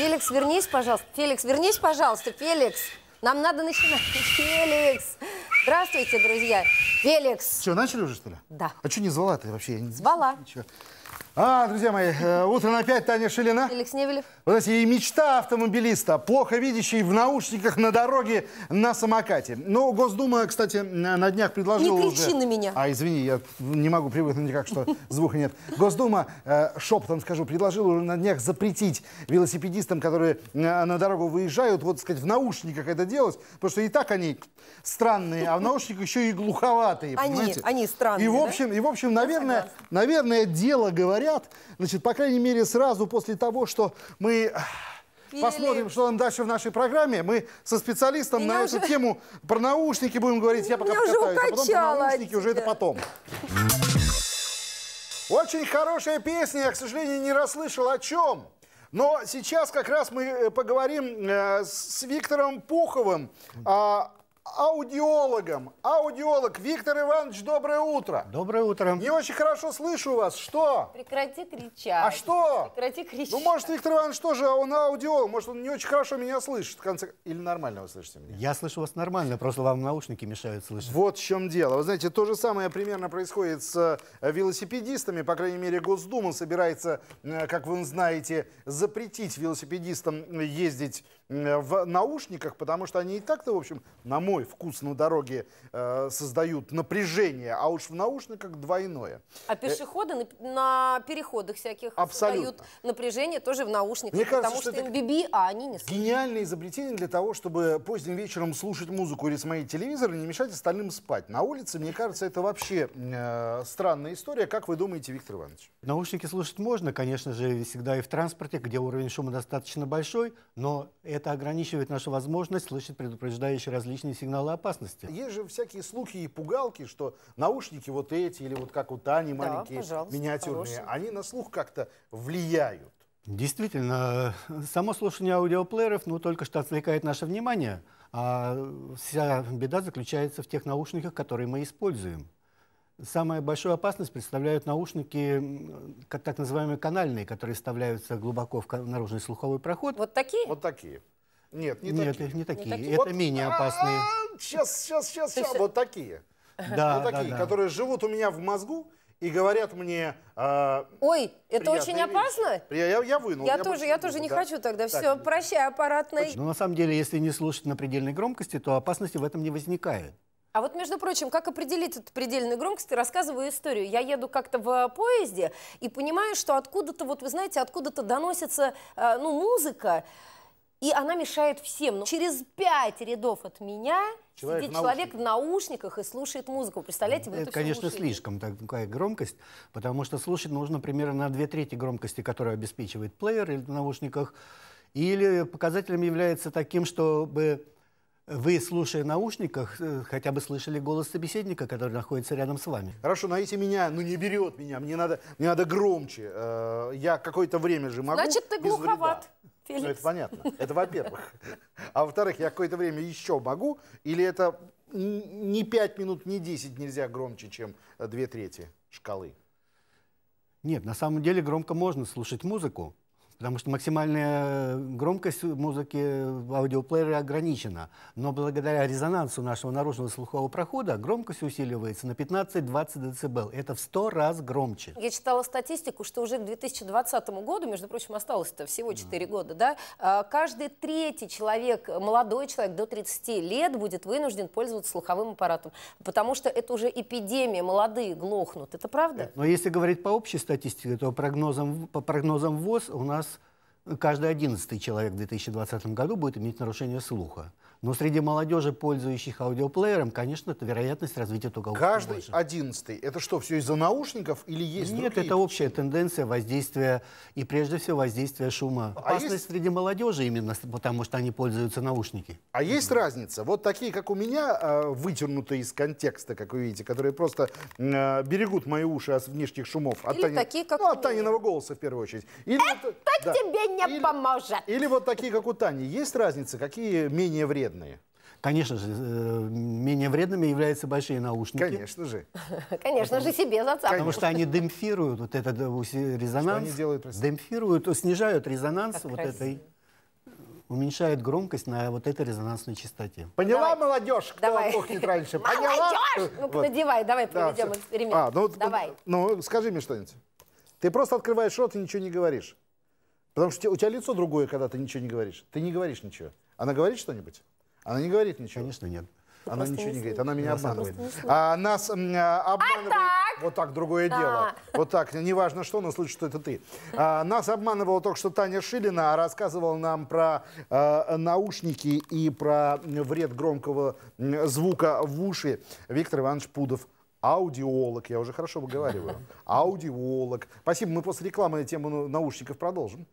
Феликс, вернись, пожалуйста. Феликс, вернись, пожалуйста. Феликс, нам надо начинать. Феликс, здравствуйте, друзья. Феликс. Что, начали уже, что ли? Да. А что не звала ты вообще? Я не... Звала. Ничего. А, друзья мои, э, на пять Таня Шилина. Феликс Невелев. Вот эти и мечта автомобилиста, плохо видящий в наушниках на дороге на самокате. Но ну, Госдума, кстати, на днях предложила Не кричи уже... на меня. А, извини, я не могу привыкнуть никак, что звука нет. Госдума, э, шепотом скажу, предложила уже на днях запретить велосипедистам, которые э, на дорогу выезжают, вот, сказать, в наушниках это делать, потому что и так они странные, а в наушниках еще и глуховато богатые, они, Они странные, и в общем, да? и в общем, наверное, наверное, дело говорят, значит, по крайней мере, сразу после того, что мы... Э, Или... Посмотрим, что там дальше в нашей программе. Мы со специалистом Меня на уже... эту тему про наушники будем говорить. Я пока покатаюсь, а потом про наушники уже это потом. Очень хорошая песня. Я, к сожалению, не расслышал о чем. Но сейчас как раз мы э, поговорим э, с Виктором Пуховым о а, аудиологом. Аудиолог Виктор Иванович, доброе утро. Доброе утро. Не очень хорошо слышу вас. Что? Прекрати кричать. А что? Прекрати кричать. Ну, может, Виктор Иванович тоже, а он аудиолог. Может, он не очень хорошо меня слышит. В конце... Или нормально вы слышите меня? Я слышу вас нормально, просто вам наушники мешают слышать. Вот в чем дело. Вы знаете, то же самое примерно происходит с э, велосипедистами. По крайней мере, Госдума собирается, э, как вы знаете, запретить велосипедистам э, ездить Э, в наушниках, потому что они и так-то, в общем, на мой вкус на дороге э, создают напряжение, а уж в наушниках двойное. А э, пешеходы э на, на переходах всяких Абсолютно. создают напряжение тоже в наушниках, Мне кажется, потому что, что им биби, а они не слышат. Гениальное изобретение для того, чтобы поздним вечером слушать музыку или смотреть телевизор и не мешать остальным спать. На улице, мне кажется, это вообще э, странная история. Как вы думаете, Виктор Иванович? Наушники слушать можно, конечно же, всегда и в транспорте, где уровень шума достаточно большой, но это ограничивает нашу возможность слышать предупреждающие различные сигналы опасности. Есть же всякие слухи и пугалки, что наушники вот эти или вот как у Тани маленькие, да, миниатюрные, хорошие. они на слух как-то влияют. Действительно, само слушание аудиоплееров, ну, только что отвлекает наше внимание, а вся беда заключается в тех наушниках, которые мы используем. Самая большую опасность представляют наушники, как так называемые канальные, которые вставляются глубоко в наружный слуховой проход. Вот такие? Вот такие. Нет, не Нет, такие. Не такие. Не такие. Это вот, менее а, опасные. сейчас, сейчас, сейчас, сейчас. Вот такие. Да, вот такие, да, да. которые живут у меня в мозгу и говорят мне. Э, Ой, это очень вещи. опасно. Я, я, я вынул. Я, я тоже, я тоже не да. хочу тогда. Так, Все, прощай, аппаратный. Ну, на самом деле, если не слушать на предельной громкости, то опасности в этом не возникает. А вот, между прочим, как определить эту предельную громкость? Рассказываю историю. Я еду как-то в поезде и понимаю, что откуда-то, вот вы знаете, откуда-то доносится э, ну, музыка, и она мешает всем. Но через пять рядов от меня человек сидит в человек в наушниках и слушает музыку. Представляете, вы это, это конечно, слушаете. слишком такая громкость, потому что слушать нужно примерно на две трети громкости, которую обеспечивает плеер или в наушниках. Или показателем является таким, чтобы вы, слушая наушниках, э, хотя бы слышали голос собеседника, который находится рядом с вами. Хорошо, но если меня, ну не берет меня, мне надо, мне надо громче. Э, я какое-то время же могу. Значит, ты глуховат. Феликс. Ну, это понятно. Это во-первых. А во-вторых, я какое-то время еще могу, или это не 5 минут, не 10 нельзя громче, чем две трети шкалы? Нет, на самом деле громко можно слушать музыку. Потому что максимальная громкость музыки в аудиоплеере ограничена. Но благодаря резонансу нашего наружного слухового прохода громкость усиливается на 15-20 дБ. Это в 100 раз громче. Я читала статистику, что уже к 2020 году, между прочим, осталось это всего 4 да. года, да, а, каждый третий человек, молодой человек до 30 лет будет вынужден пользоваться слуховым аппаратом. Потому что это уже эпидемия, молодые глохнут. Это правда? Да. Но если говорить по общей статистике, то прогнозам, по прогнозам ВОЗ у нас каждый одиннадцатый человек в 2020 году будет иметь нарушение слуха. Но среди молодежи, пользующих аудиоплеером, конечно, это вероятность развития только Каждый больше. одиннадцатый. Это что, все из-за наушников или есть Нет, другие? это общая тенденция воздействия и, прежде всего, воздействия шума. А Опасность есть... среди молодежи именно потому, что они пользуются наушники. А есть mm-hmm. разница? Вот такие, как у меня, а, вытянутые из контекста, как вы видите, которые просто а, берегут мои уши от внешних шумов. От или Тани... такие, как ну, от Таниного голоса, в первую очередь. Или это вот... да. тебе не или... поможет. Или вот такие, как у Тани. Есть разница? Какие менее вредные? вредные. Конечно же, э, менее вредными являются большие наушники. Конечно же. Конечно же, себе зацапают. Потому что они демпфируют вот этот резонанс. Э, что они делают? Простите? Демпфируют, снижают резонанс вот этой уменьшает громкость на вот этой резонансной частоте. Поняла, давай. молодежь, кто давай. пухнет раньше? Поняла? Молодежь! Ну-ка, вот. надевай, давай проведем да, эксперимент. А, ну, давай. ну, скажи мне что-нибудь. Ты просто открываешь рот и ничего не говоришь. Потому что у тебя лицо другое, когда ты ничего не говоришь. Ты не говоришь ничего. Она говорит что-нибудь? Она не говорит ничего? Конечно, нет. Она ничего не, не говорит, она меня обманывает. А, нас а, а, обманывает... А так? Вот так, другое да. дело. Вот так, неважно что, но слышит, что это ты. А, нас обманывала только что Таня Шилина, а рассказывала нам про а, наушники и про вред громкого звука в уши Виктор Иванович Пудов. Аудиолог, я уже хорошо выговариваю. Аудиолог. Спасибо, мы после рекламы на тему наушников продолжим.